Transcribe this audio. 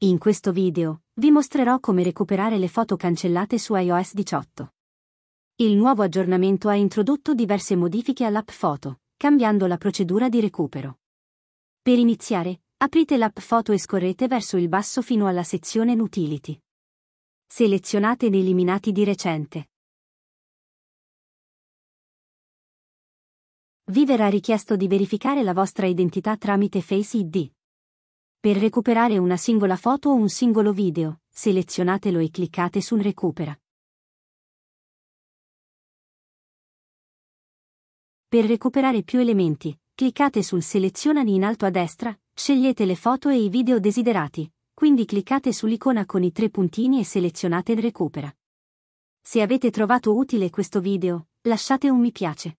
In questo video, vi mostrerò come recuperare le foto cancellate su iOS 18. Il nuovo aggiornamento ha introdotto diverse modifiche all'app Foto, cambiando la procedura di recupero. Per iniziare, aprite l'app Foto e scorrete verso il basso fino alla sezione Utility. Selezionate gli eliminati di recente. Vi verrà richiesto di verificare la vostra identità tramite Face ID, per recuperare una singola foto o un singolo video, selezionatelo e cliccate sul Recupera. Per recuperare più elementi, cliccate sul Selezionali in alto a destra, scegliete le foto e i video desiderati, quindi cliccate sull'icona con i tre puntini e selezionate Recupera. Se avete trovato utile questo video, lasciate un mi piace.